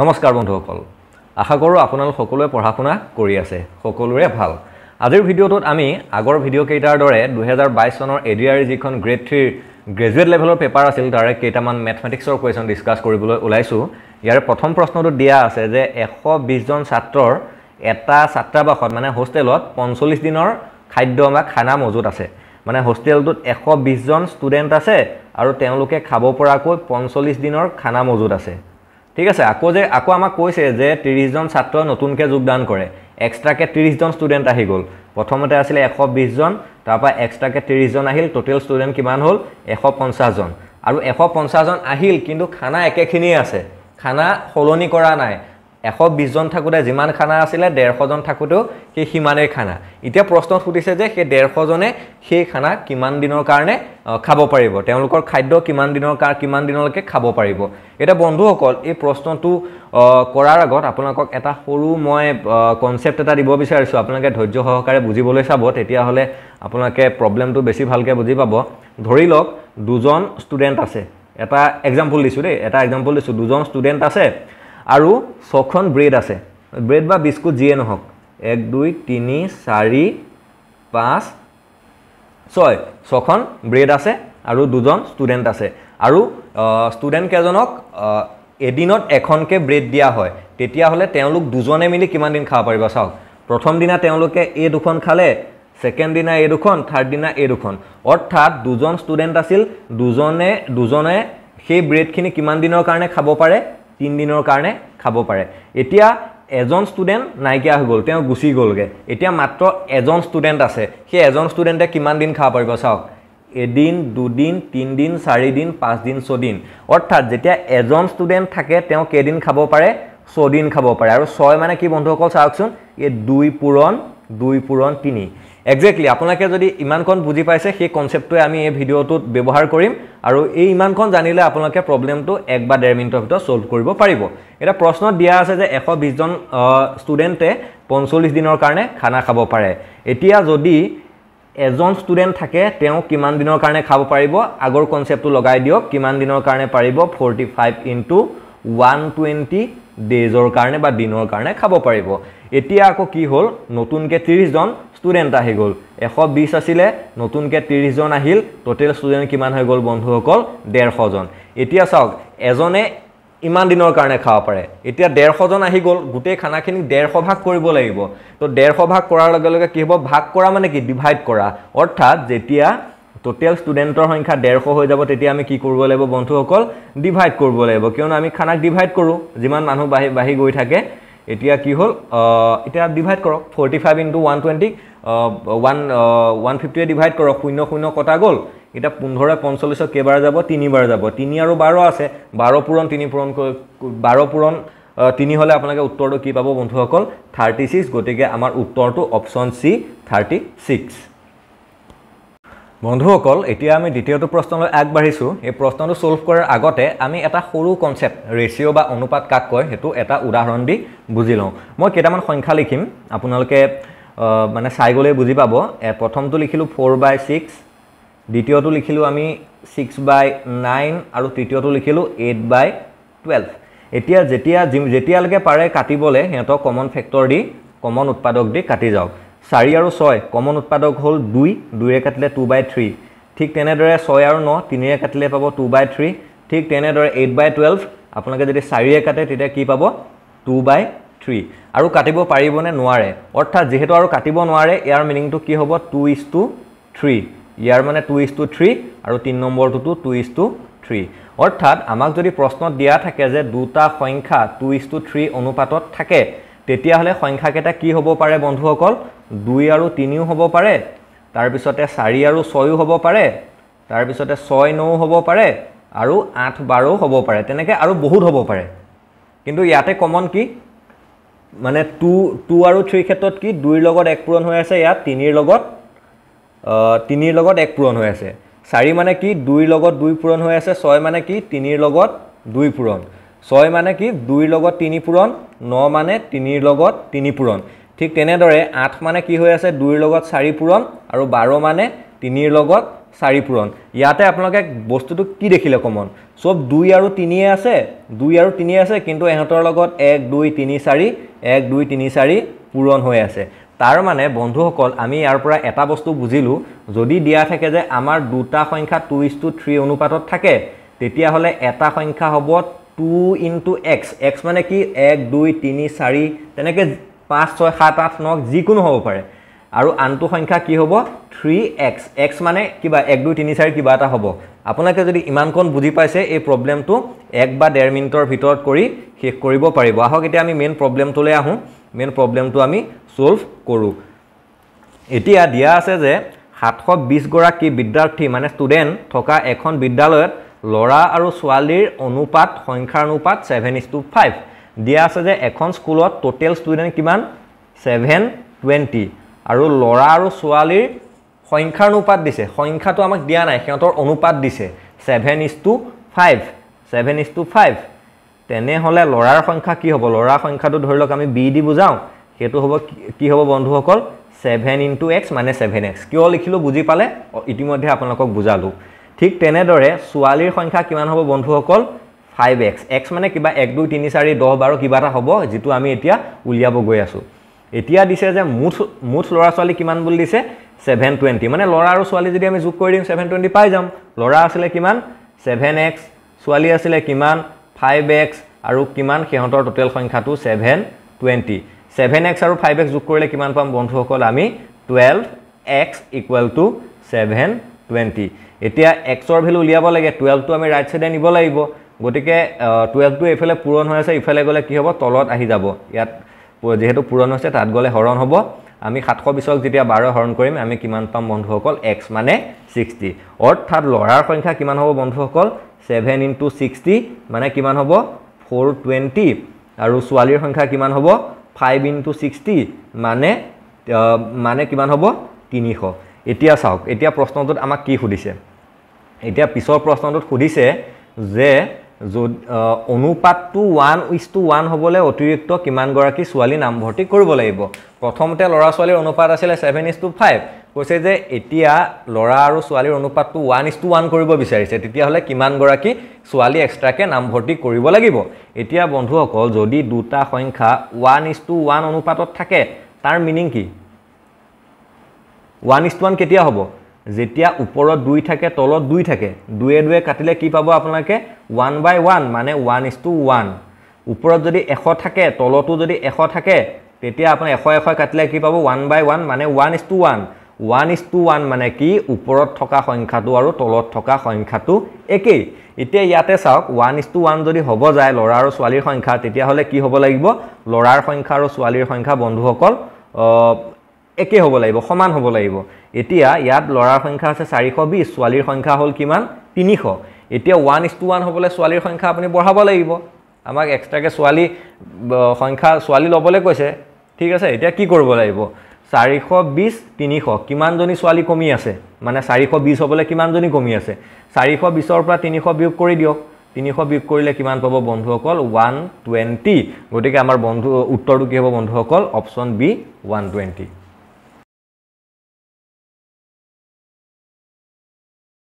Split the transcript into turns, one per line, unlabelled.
নমস্কাৰ বন্ধুসকল আশা কৰোঁ আপোনালোক সকলোৱে পঢ়া শুনা কৰি আছে সকলোৰে ভাল আজিৰ ভিডিঅ'টোত আমি আগৰ ভিডিঅ'কেইটাৰ দৰে দুহেজাৰ বাইছ চনৰ এ ডি আৰ যিখন গ্ৰেড থ্ৰীৰ গ্ৰেজুৱেট লেভেলৰ পেপাৰ আছিল তাৰে কেইটামান মেথমেটিক্সৰ কুৱেশ্যন ডিছকাছ কৰিবলৈ ওলাইছোঁ ইয়াৰে প্ৰথম প্ৰশ্নটো দিয়া আছে যে এশ বিছজন ছাত্ৰৰ এটা ছাত্ৰাবাসত মানে হোষ্টেলত পঞ্চল্লিছ দিনৰ খাদ্য বা খানা মজুত আছে মানে হোষ্টেলটোত এশ বিছজন ষ্টুডেণ্ট আছে আৰু তেওঁলোকে খাব পৰাকৈ পঞ্চল্লিছ দিনৰ খানা মজুত আছে ঠিক আছে আকৌ যে আকৌ আমাক কৈছে যে ত্ৰিছজন ছাত্ৰ নতুনকৈ যোগদান কৰে এক্সট্ৰাকৈ ত্ৰিছজন ষ্টুডেণ্ট আহি গ'ল প্ৰথমতে আছিলে এশ বিছজন তাৰপৰা এক্সট্ৰাকৈ ত্ৰিছজন আহিল ট'টেল ষ্টুডেণ্ট কিমান হ'ল এশ পঞ্চাছজন আৰু এশ পঞ্চাছজন আহিল কিন্তু খানা একেখিনিয়ে আছে খানা সলনি কৰা নাই এশ বিছজন থাকোঁতে যিমান খানা আছিলে ডেৰশজন থাকোঁতেও সেই সিমানেই খানা এতিয়া প্ৰশ্ন সুধিছে যে সেই ডেৰশজনে সেই খানা কিমান দিনৰ কাৰণে খাব পাৰিব তেওঁলোকৰ খাদ্য কিমান দিনৰ কাৰ কিমান দিনলৈকে খাব পাৰিব এতিয়া বন্ধুসকল এই প্ৰশ্নটো কৰাৰ আগত আপোনালোকক এটা সৰু মই কনচেপ্ট এটা দিব বিচাৰিছোঁ আপোনালোকে ধৈৰ্য সহকাৰে বুজিবলৈ চাব তেতিয়াহ'লে আপোনালোকে প্ৰব্লেমটো বেছি ভালকৈ বুজি পাব ধৰি লওক দুজন ষ্টুডেণ্ট আছে এটা এক্সাম্পল দিছোঁ দেই এটা এক্সাম্পল দিছোঁ দুজন ষ্টুডেণ্ট আছে আৰু ছখন ব্ৰেড আছে ব্ৰেড বা বিস্কুট যিয়ে নহওক এক দুই তিনি চাৰি পাঁচ ছয় ছখন ব্ৰেড আছে আৰু দুজন ষ্টুডেণ্ট আছে আৰু ষ্টুডেণ্টকেইজনক এদিনত এখনকৈ ব্ৰেড দিয়া হয় তেতিয়াহ'লে তেওঁলোক দুজনে মিলি কিমান দিন খাব পাৰিব চাওক প্ৰথম দিনা তেওঁলোকে এই দুখন খালে ছেকেণ্ড দিনা এই দুখন থাৰ্ড দিনা এই দুখন অৰ্থাৎ দুজন ষ্টুডেণ্ট আছিল দুজনে দুজনে সেই ব্ৰেডখিনি কিমান দিনৰ কাৰণে খাব পাৰে তিনিদিনৰ কাৰণে খাব পাৰে এতিয়া এজন ষ্টুডেণ্ট নাইকিয়া হৈ গ'ল তেওঁ গুচি গ'লগৈ এতিয়া মাত্ৰ এজন ষ্টুডেণ্ট আছে সেই এজন ষ্টুডেণ্টে কিমান দিন খাব পাৰিব চাওক এদিন দুদিন তিনিদিন চাৰিদিন পাঁচদিন ছদিন অৰ্থাৎ যেতিয়া এজন ষ্টুডেণ্ট থাকে তেওঁ কেইদিন খাব পাৰে ছদিন খাব পাৰে আৰু ছয় মানে কি বন্ধুসকল চাওকচোন এই দুই পূৰণ দুই পূৰণ তিনি একজেক্টলি আপোনালোকে যদি ইমানখন বুজি পাইছে সেই কনচেপ্টটোৱে আমি এই ভিডিঅ'টোত ব্যৱহাৰ কৰিম আৰু এই ইমানখন জানিলে আপোনালোকে প্ৰব্লেমটো এক বা ডেৰ মিনিটৰ ভিতৰত ছল্ভ কৰিব পাৰিব এটা প্ৰশ্নত দিয়া আছে যে এশ বিছজন ষ্টুডেণ্টে পঞ্চল্লিছ দিনৰ কাৰণে খানা খাব পাৰে এতিয়া যদি এজন ষ্টুডেণ্ট থাকে তেওঁ কিমান দিনৰ কাৰণে খাব পাৰিব আগৰ কনচেপ্টটো লগাই দিয়ক কিমান দিনৰ কাৰণে পাৰিব forty five into one twenty ডেইজৰ কাৰণে বা দিনৰ কাৰণে খাব পাৰিব এতিয়া আকৌ কি হ'ল নতুনকৈ ত্ৰিছজন ষ্টুডেণ্ট আহি গ'ল এশ বিছ আছিলে নতুনকৈ ত্ৰিছজন আহিল ট'টেল ষ্টুডেণ্ট কিমান হৈ গ'ল বন্ধুসকল ডেৰশজন এতিয়া চাওক এজনে ইমান দিনৰ কাৰণে খাব পাৰে এতিয়া ডেৰশজন আহি গ'ল গোটেই খানাখিনি ডেৰশ ভাগ কৰিব লাগিব তো ডেৰশ ভাগ কৰাৰ লগে লগে কি হ'ব ভাগ কৰা মানে কি ডিভাইড কৰা অৰ্থাৎ যেতিয়া ট'টেল ষ্টুডেণ্টৰ সংখ্যা ডেৰশ হৈ যাব তেতিয়া আমি কি কৰিব লাগিব বন্ধুসকল ডিভাইড কৰিব লাগিব কিয়নো আমি খানাক ডিভাইড কৰোঁ যিমান মানুহ বাঢ়ি বাঢ়ি গৈ থাকে এতিয়া কি হ'ল এতিয়া ডিভাইড কৰক forty five into one twenty one one ফিফটিয়ে ডিভাইড কৰক শূন্য শূন্য কটা গ'ল এতিয়া পোন্ধৰে পঞ্চল্লিছত কেইবাৰ যাব তিনিবাৰ যাব তিনি আৰু বাৰ আছে বাৰ পূৰণ তিনি পূৰণ বাৰ পূৰণ তিনি হ'লে আপোনালোকে উত্তৰটো কি পাব বন্ধুসকল থাৰ্টি ছিক্স গতিকে আমাৰ উত্তৰটো অপশ্যন চি থাৰ্টি ছিক্স বন্ধুসকল এতিয়া আমি দ্বিতীয়টো প্ৰশ্নলৈ আগবাঢ়িছোঁ এই প্ৰশ্নটো ছল্ভ কৰাৰ আগতে আমি এটা সৰু কনচেপ্ট ৰেচিঅ' বা অনুপাত কাক কয় সেইটো এটা উদাহৰণ দি বুজি লওঁ মই কেইটামান সংখ্যা লিখিম আপোনালোকে মানে চাই গ'লেই বুজি পাব প্ৰথমটো লিখিলোঁ ফ'ৰ বাই ছিক্স দ্বিতীয়টো লিখিলোঁ আমি ছিক্স বাই নাইন আৰু তৃতীয়টো লিখিলোঁ এইট বাই টুৱেল্ভ এতিয়া যেতিয়া যেতিয়ালৈকে পাৰে কাটিবলৈ সিহঁতক কমন ফেক্টৰ দি কমন উৎপাদক দি কাটি যাওক চাৰি আৰু ছয় কমন উৎপাদক হ'ল দুই দুইৰে কাটিলে টু বাই থ্ৰী ঠিক তেনেদৰে ছয় আৰু ন তিনিৰে কাটিলে পাব টু বাই থ্ৰী ঠিক তেনেদৰে এইট বাই টুৱেলভ আপোনালোকে যদি চাৰিৰে কাটে তেতিয়া কি পাব টু বাই থ্ৰী আৰু কাটিব পাৰিবনে নোৱাৰে অৰ্থাৎ যিহেতু আৰু কাটিব নোৱাৰে ইয়াৰ মিনিংটো কি হ'ব টু ইজ টু থ্ৰী ইয়াৰ মানে টু ইজ টু থ্ৰী আৰু তিনি নম্বৰটোতো টু ইজ টু থ্ৰী অৰ্থাৎ আমাক যদি প্ৰশ্নত দিয়া থাকে যে দুটা সংখ্যা টু ইজ টু থ্ৰী অনুপাতত থাকে তেতিয়াহ'লে সংখ্যাকেইটা কি হ'ব পাৰে বন্ধুসকল দুই আৰু তিনিও হ'ব পাৰে তাৰপিছতে চাৰি আৰু ছয়ো হ'ব পাৰে তাৰপিছতে ছয় নও হ'ব পাৰে আৰু আঠ বাৰো হ'ব পাৰে তেনেকৈ আৰু বহুত হ'ব পাৰে কিন্তু ইয়াতে কমন কি মানে টু টু আৰু থ্ৰীৰ ক্ষেত্ৰত কি দুইৰ লগত এক পূৰণ হৈ আছে ইয়াত তিনিৰ লগত তিনিৰ লগত এক পূৰণ হৈ আছে চাৰি মানে কি দুইৰ লগত দুই পূৰণ হৈ আছে ছয় মানে কি তিনিৰ লগত দুই পূৰণ ছয় মানে কি দুইৰ লগত তিনি পূৰণ ন মানে তিনিৰ লগত তিনি পূৰণ ঠিক তেনেদৰে আঠ মানে কি হৈ আছে দুইৰ লগত চাৰি পূৰণ আৰু বাৰ মানে তিনিৰ লগত চাৰি পূৰণ ইয়াতে আপোনালোকে বস্তুটো কি দেখিলে কমন চব দুই আৰু তিনিয়ে আছে দুই আৰু তিনিয়ে আছে কিন্তু ইহঁতৰ লগত এক দুই তিনি চাৰি এক দুই তিনি চাৰি পূৰণ হৈ আছে তাৰমানে বন্ধুসকল আমি ইয়াৰ পৰা এটা বস্তু বুজিলোঁ যদি দিয়া থাকে যে আমাৰ দুটা সংখ্যা টু ইজ টু থ্ৰী অনুপাতত থাকে তেতিয়াহ'লে এটা সংখ্যা হ'ব টু ইনটু এক্স এক্স মানে কি এক দুই তিনি চাৰি তেনেকৈ পাঁচ ছয় সাত আঠ ন যিকোনো হ'ব পাৰে আৰু আনটো সংখ্যা কি হ'ব থ্ৰী এক্স এক্স মানে কিবা এক দুই তিনি চাৰি কিবা এটা হ'ব আপোনালোকে যদি ইমানকণ বুজি পাইছে এই প্ৰব্লেমটো এক বা ডেৰ মিনিটৰ ভিতৰত কৰি শেষ কৰিব পাৰিব আহক এতিয়া আমি মেইন প্ৰব্লেমটোলৈ আহোঁ মেইন প্ৰব্লেমটো আমি ছল্ভ কৰোঁ এতিয়া দিয়া আছে যে সাতশ বিছগৰাকী বিদ্যাৰ্থী মানে ষ্টুডেণ্ট থকা এখন বিদ্যালয়ত ল'ৰা আৰু ছোৱালীৰ অনুপাত সংখ্যাৰ অনুপাত ছেভেন ইজ টু ফাইভ দিয়া আছে যে এখন স্কুলত ট'টেল ষ্টুডেণ্ট কিমান ছেভেন টুৱেণ্টি আৰু ল'ৰা আৰু ছোৱালীৰ সংখ্যাৰ অনুপাত দিছে সংখ্যাটো আমাক দিয়া নাই সিহঁতৰ অনুপাত দিছে seven is to five seven is to five তেনেহ'লে ল'ৰাৰ সংখ্যা কি হ'ব ল'ৰাৰ সংখ্যাটো ধৰি লওক আমি বি দি বুজাওঁ সেইটো হ'ব কি হ'ব বন্ধুসকল ছেভেন ইনটু এক্স মানে ছেভেন এক্স কিয় লিখিলোঁ বুজি পালে ইতিমধ্যে আপোনালোকক বুজালোঁ ঠিক তেনেদৰে ছোৱালীৰ সংখ্যা কিমান হ'ব বন্ধুসকল ফাইভ এক্স এক্স মানে কিবা এক দুই তিনি চাৰি দহ বাৰ কিবা এটা হ'ব যিটো আমি এতিয়া উলিয়াব গৈ আছোঁ এতিয়া দিছে যে মুঠ মুঠ ল'ৰা ছোৱালী কিমান বুলি দিছে ছেভেন টুৱেণ্টি মানে ল'ৰা আৰু ছোৱালী যদি আমি যোগ কৰি দিম ছেভেন টুৱেণ্টি পাই যাম ল'ৰা আছিলে কিমান ছেভেন এক্স ছোৱালী আছিলে কিমান ফাইভ এক্স আৰু কিমান সিহঁতৰ টোটেল সংখ্যাটো ছেভেন টুৱেণ্টি ছেভেন এক্স আৰু ফাইভ এক্স যোগ কৰিলে কিমান পাম বন্ধুসকল আমি twelve x equal to seven twenty এতিয়া এক্সৰ ভেলু উলিয়াব লাগে টুৱেলভটো আমি ৰাইট চাইডে নিব লাগিব গতিকে টুৱেলভটো এইফালে পূৰণ হৈ আছে ইফালে গ'লে কি হ'ব তলত আহি যাব ইয়াত যিহেতু পূৰণ হৈছে তাত গ'লে হৰণ হ'ব আমি সাতশ বিছক যেতিয়া বাৰ হৰণ কৰিম আমি কিমান পাম বন্ধুসকল এক্স মানে ছিক্সটি অৰ্থাৎ ল'ৰাৰ সংখ্যা কিমান হ'ব বন্ধুসকল ছেভেন ইনটু ছিক্সটি মানে কিমান হ'ব ফ'ৰ টুৱেণ্টি আৰু ছোৱালীৰ সংখ্যা কিমান হ'ব ফাইভ ইণ্টু ছিক্সটি মানে মানে কিমান হ'ব তিনিশ এতিয়া চাওক এতিয়া প্ৰশ্নটোত আমাক কি সুধিছে এতিয়া পিছৰ প্ৰশ্নটোত সুধিছে যে যদ অনুপাতটো ওৱান ইজ টু ওৱান হ'বলৈ অতিৰিক্ত কিমানগৰাকী ছোৱালী নামভৰ্তি কৰিব লাগিব প্ৰথমতে ল'ৰা ছোৱালীৰ অনুপাত আছিলে ছেভেন ইজ টু ফাইভ কৈছে যে এতিয়া ল'ৰা আৰু ছোৱালীৰ অনুপাতটো ওৱান ইজ টু ওৱান কৰিব বিচাৰিছে তেতিয়াহ'লে কিমানগৰাকী ছোৱালী এক্সট্ৰাকৈ নামভৰ্তি কৰিব লাগিব এতিয়া বন্ধুসকল যদি দুটা সংখ্যা ওৱান ইজ টু ওৱান অনুপাতত থাকে তাৰ মিনিং কি ওৱান ইজ টু ওৱান কেতিয়া হ'ব যেতিয়া ওপৰত দুই থাকে তলত দুই থাকে দুয়ে দুয়ে কাটিলে কি পাব আপোনালোকে ওৱান বাই ওৱান মানে ওৱান ইজ টু ওৱান ওপৰত যদি এশ থাকে তলতো যদি এশ থাকে তেতিয়া আপোনাৰ এশ এশ কাটিলে কি পাব ওৱান বাই ওৱান মানে one is to one one is to one মানে কি ওপৰত থকা সংখ্যাটো আৰু তলত থকা সংখ্যাটো একেই এতিয়া ইয়াতে চাওক ওৱান ইজ টু ওৱান যদি হ'ব যায় ল'ৰা আৰু ছোৱালীৰ সংখ্যা তেতিয়াহ'লে কি হ'ব লাগিব ল'ৰাৰ সংখ্যা আৰু ছোৱালীৰ সংখ্যা বন্ধুসকল একে হ'ব লাগিব সমান হ'ব লাগিব এতিয়া ইয়াত ল'ৰাৰ সংখ্যা আছে চাৰিশ বিছ ছোৱালীৰ সংখ্যা হ'ল কিমান তিনিশ এতিয়া ওৱান ইজ টু ওৱান হ'বলৈ ছোৱালীৰ সংখ্যা আপুনি বঢ়াব লাগিব আমাক এক্সট্ৰাকৈ ছোৱালী সংখ্যা ছোৱালী ল'বলৈ কৈছে ঠিক আছে এতিয়া কি কৰিব লাগিব চাৰিশ বিছ তিনিশ কিমানজনী ছোৱালী কমি আছে মানে চাৰিশ বিছ হ'বলৈ কিমানজনী কমি আছে চাৰিশ বিছৰ পৰা তিনিশ বিয়োগ কৰি দিয়ক তিনিশ বিয়োগ কৰিলে কিমান পাব বন্ধুসকল ওৱান টুৱেণ্টি গতিকে আমাৰ বন্ধু উত্তৰটো কি হ'ব বন্ধুসকল অপশ্যন বি ওৱান টুৱেণ্টি